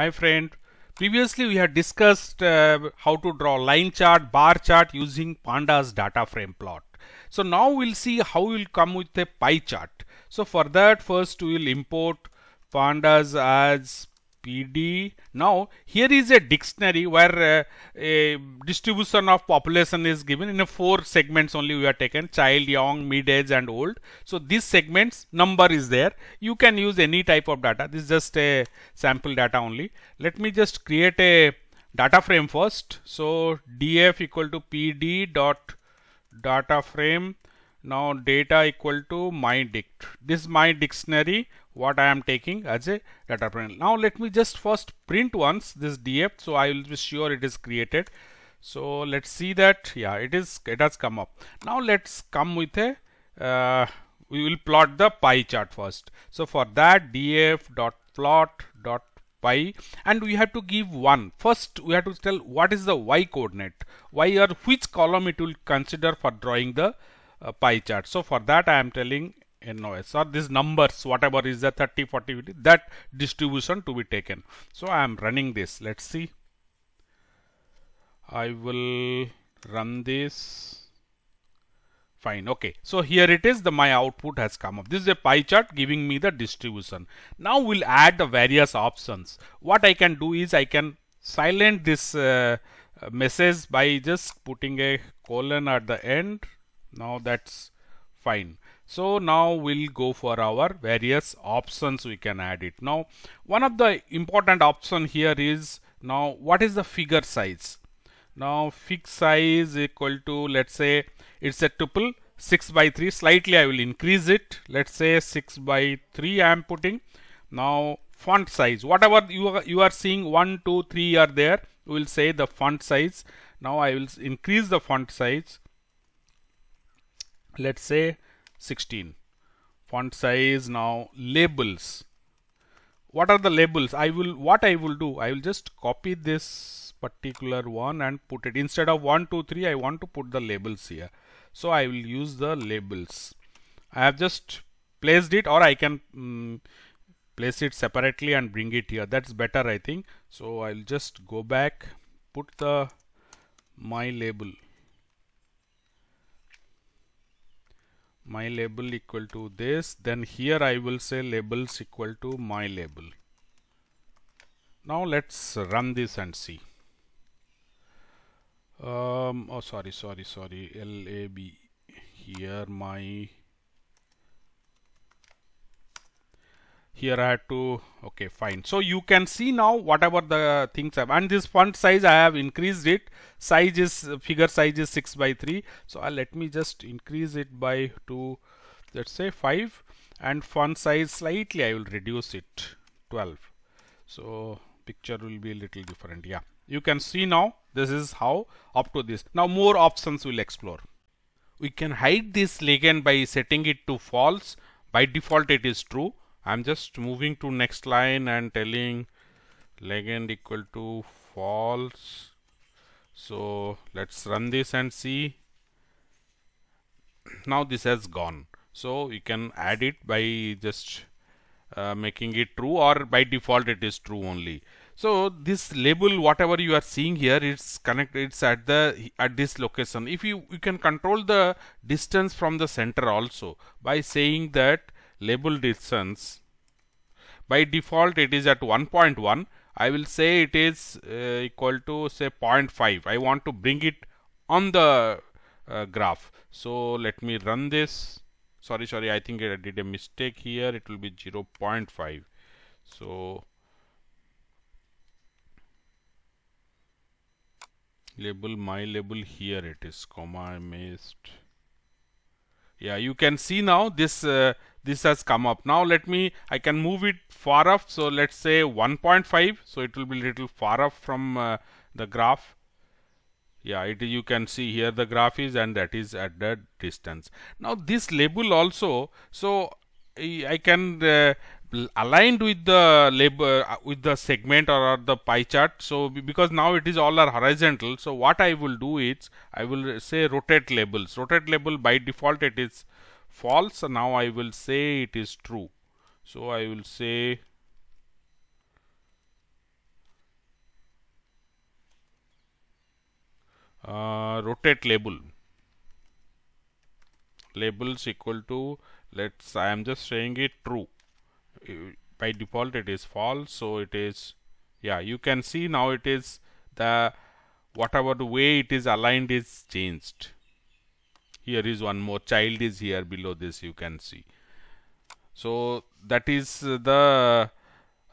Hi friend. Previously we had discussed uh, how to draw line chart, bar chart using pandas data frame plot. So now we'll see how we'll come with a pie chart. So for that first we will import pandas as PD. Now, here is a dictionary where uh, a distribution of population is given in a four segments only we are taken child, young, mid-age and old. So, these segments number is there. You can use any type of data. This is just a sample data only. Let me just create a data frame first. So, df equal to pd dot data frame. Now, data equal to my dict. This is my dictionary what I am taking as a data panel. Now let me just first print once this df so I will be sure it is created. So let's see that yeah it is it has come up. Now let's come with a uh, we will plot the pie chart first. So for that df dot plot dot pi and we have to give one first we have to tell what is the y coordinate y or which column it will consider for drawing the uh, pie chart so for that i am telling NOS or these numbers whatever is the 30 40 50, that distribution to be taken so I am running this let's see I will run this fine okay so here it is the my output has come up this is a pie chart giving me the distribution now we'll add the various options what I can do is I can silent this uh, message by just putting a colon at the end now that's fine so now we'll go for our various options we can add it. Now one of the important option here is now what is the figure size? Now fix size equal to let's say it's a tuple 6 by 3 slightly I will increase it let's say 6 by 3 I am putting now font size whatever you are, you are seeing 1 2 3 are there we will say the font size now I will increase the font size let's say 16 font size now labels what are the labels I will what I will do I will just copy this particular one and put it instead of 1 2 3 I want to put the labels here so I will use the labels I have just placed it or I can um, place it separately and bring it here that's better I think so I'll just go back put the my label my label equal to this then here I will say labels equal to my label now let's run this and see um, oh sorry sorry sorry lab here my here I had to okay fine so you can see now whatever the things have and this font size I have increased it size is figure size is 6 by 3 so uh, let me just increase it by 2 let's say 5 and font size slightly I will reduce it 12 so picture will be a little different yeah you can see now this is how up to this now more options we'll explore we can hide this legend by setting it to false by default it is true I'm just moving to next line and telling legend equal to false so let's run this and see now this has gone so you can add it by just uh, making it true or by default it is true only so this label whatever you are seeing here it's connected it's at the at this location if you you can control the distance from the center also by saying that label distance by default it is at 1.1 I will say it is uh, equal to say 0.5 I want to bring it on the uh, graph so let me run this sorry sorry I think I did a mistake here it will be 0.5 so label my label here it is comma I missed yeah you can see now this uh, this has come up now let me I can move it far up so let's say 1.5 so it will be little far up from uh, the graph yeah it you can see here the graph is and that is at the distance now this label also so I can uh, aligned with the label uh, with the segment or, or the pie chart so because now it is all are horizontal so what I will do is I will say rotate labels rotate label by default it is false so now I will say it is true so I will say uh, rotate label labels equal to let's I am just saying it true by default it is false so it is yeah you can see now it is the whatever the way it is aligned is changed here is one more child is here below this you can see so that is the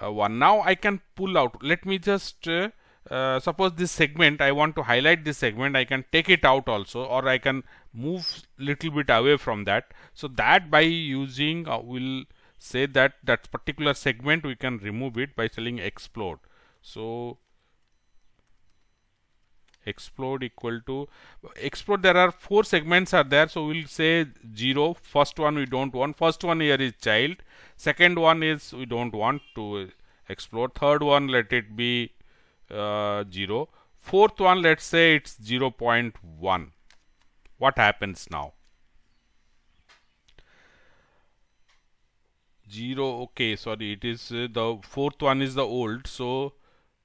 uh, one now I can pull out let me just uh, uh, suppose this segment I want to highlight this segment I can take it out also or I can move little bit away from that so that by using uh, will say that that particular segment we can remove it by telling explode. So, explode equal to explode there are four segments are there so we'll say 0 first one we don't want first one here is child second one is we don't want to explode third one let it be uh, 0 fourth one let's say it's 0 0.1 what happens now 0 okay sorry it is uh, the fourth one is the old so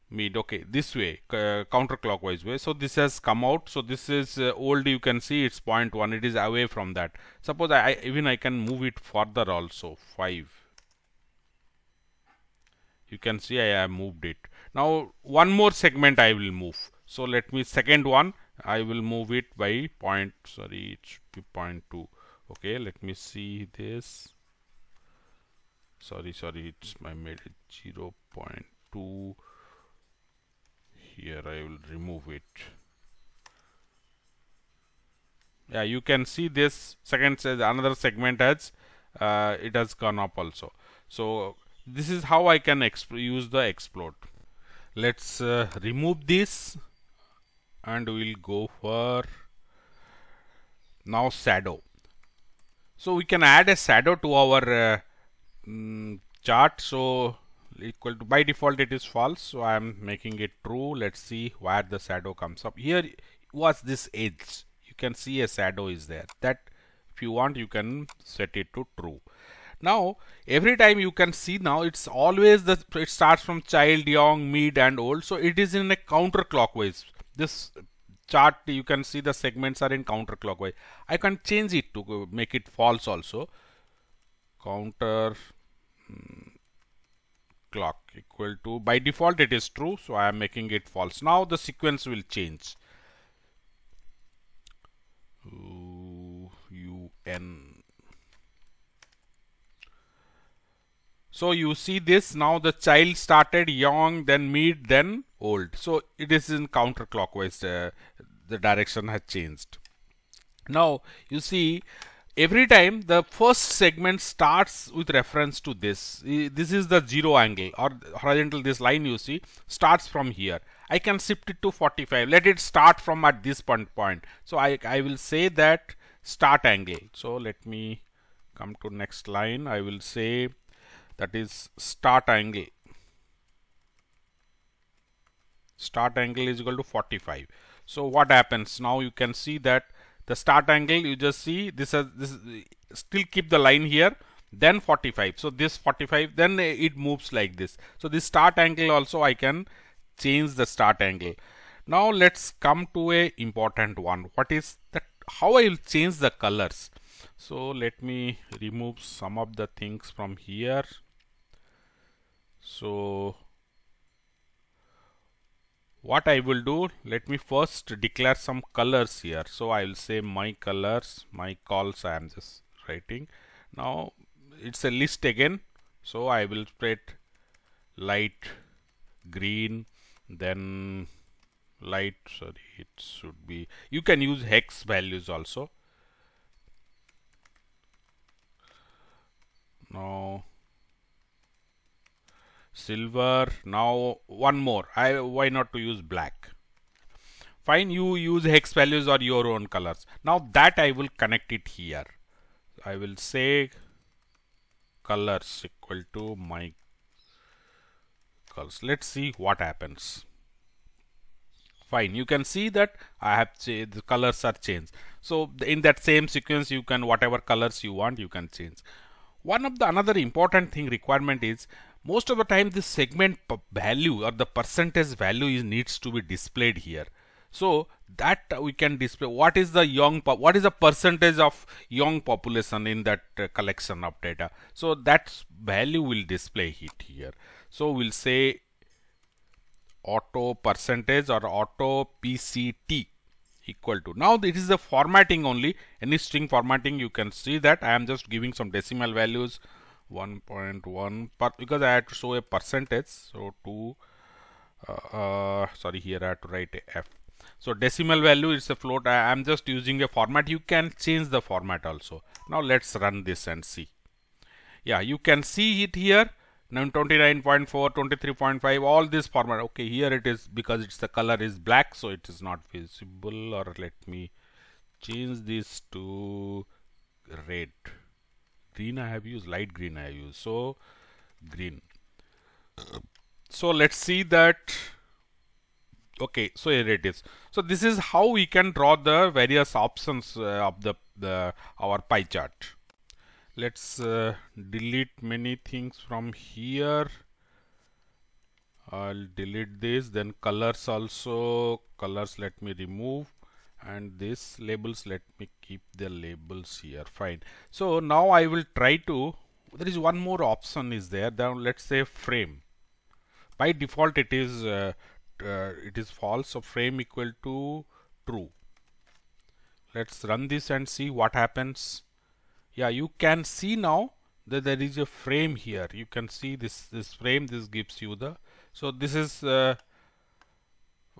mid okay this way uh, counterclockwise way so this has come out so this is uh, old you can see it's point 0.1 it is away from that suppose I, I even I can move it further also 5 you can see I have moved it now one more segment I will move so let me second one I will move it by point sorry it should be point 2 okay let me see this sorry sorry it's my made it 0.2 here I will remove it yeah you can see this second another segment as uh, it has gone up also so this is how I can use the explode let's uh, remove this and we'll go for now shadow so we can add a shadow to our uh, Mm, chart so equal to by default it is false so I am making it true let's see where the shadow comes up here was this edge you can see a shadow is there that if you want you can set it to true now every time you can see now it's always the it starts from child young mid and old so it is in a counterclockwise this chart you can see the segments are in counterclockwise I can change it to make it false also counter Hmm. clock equal to by default it is true so I am making it false now the sequence will change U N so you see this now the child started young then mid then old so it is in counterclockwise uh, the direction has changed now you see every time the first segment starts with reference to this this is the zero angle or horizontal this line you see starts from here I can shift it to 45 let it start from at this point point so I, I will say that start angle so let me come to next line I will say that is start angle start angle is equal to 45 so what happens now you can see that the start angle you just see this has this still keep the line here then 45 so this 45 then it moves like this so this start angle also I can change the start angle now let's come to a important one what is that how I will change the colors so let me remove some of the things from here so what I will do let me first declare some colors here so I will say my colors my calls I am just writing now it's a list again so I will spread light green then light sorry it should be you can use hex values also now silver now one more I why not to use black fine you use hex values or your own colors now that I will connect it here I will say colors equal to my colors let's see what happens fine you can see that I have the colors are changed so in that same sequence you can whatever colors you want you can change one of the another important thing requirement is most of the time this segment value or the percentage value is needs to be displayed here so that we can display what is the young what is the percentage of young population in that uh, collection of data so that value will display it here so we'll say auto percentage or auto pct equal to now this is the formatting only any string formatting you can see that i am just giving some decimal values 1.1 but because I had to show a percentage so 2 uh, uh, sorry here I had to write a F so decimal value is a float I am just using a format you can change the format also now let's run this and see yeah you can see it here now 29.4 23.5 all this format okay here it is because it's the color is black so it is not visible or let me change this to red green I have used light green I have used so green so let's see that okay so here it is so this is how we can draw the various options uh, of the, the our pie chart let's uh, delete many things from here I'll delete this then colors also colors let me remove and this labels let me keep the labels here fine so now I will try to there is one more option is there now let's say frame by default it is uh, uh, it is false so frame equal to true let's run this and see what happens yeah you can see now that there is a frame here you can see this this frame this gives you the so this is uh,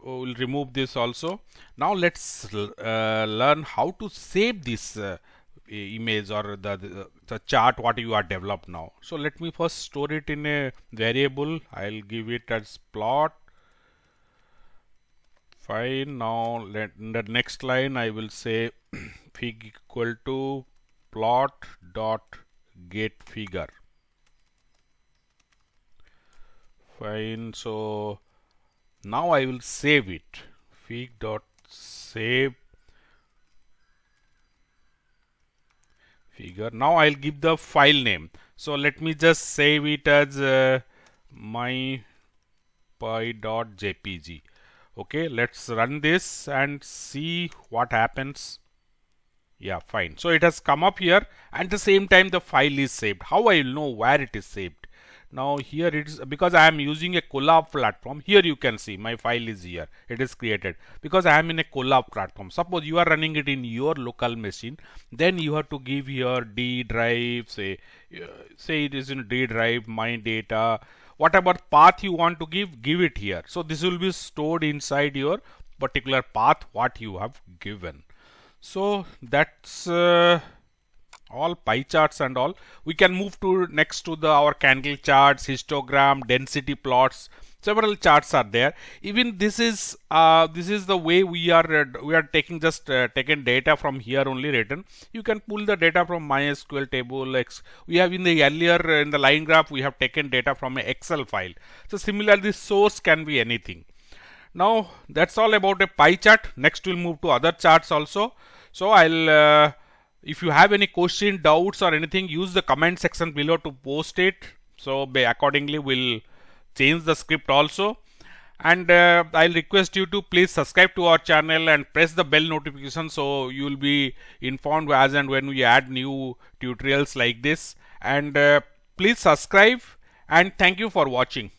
we'll remove this also now let's uh, learn how to save this uh, image or the, the, the chart what you are developed now so let me first store it in a variable i'll give it as plot fine now let in the next line i will say fig equal to plot dot get figure fine so now I will save it fig dot save figure now I'll give the file name so let me just save it as uh, my Jpg. okay let's run this and see what happens yeah fine so it has come up here and the same time the file is saved how I will know where it is saved now here it is because I am using a collab platform here you can see my file is here it is created because I am in a collab platform suppose you are running it in your local machine then you have to give your D drive say uh, say it is in D drive my data whatever path you want to give give it here so this will be stored inside your particular path what you have given so that's uh, all pie charts and all we can move to next to the our candle charts histogram density plots several charts are there even this is uh, this is the way we are uh, we are taking just uh, taken data from here only written you can pull the data from mysql table x we have in the earlier uh, in the line graph we have taken data from an excel file so similarly source can be anything now that's all about a pie chart next we'll move to other charts also so i'll uh, if you have any question doubts or anything use the comment section below to post it so accordingly we'll change the script also and uh, I'll request you to please subscribe to our channel and press the bell notification so you will be informed as and when we add new tutorials like this and uh, please subscribe and thank you for watching.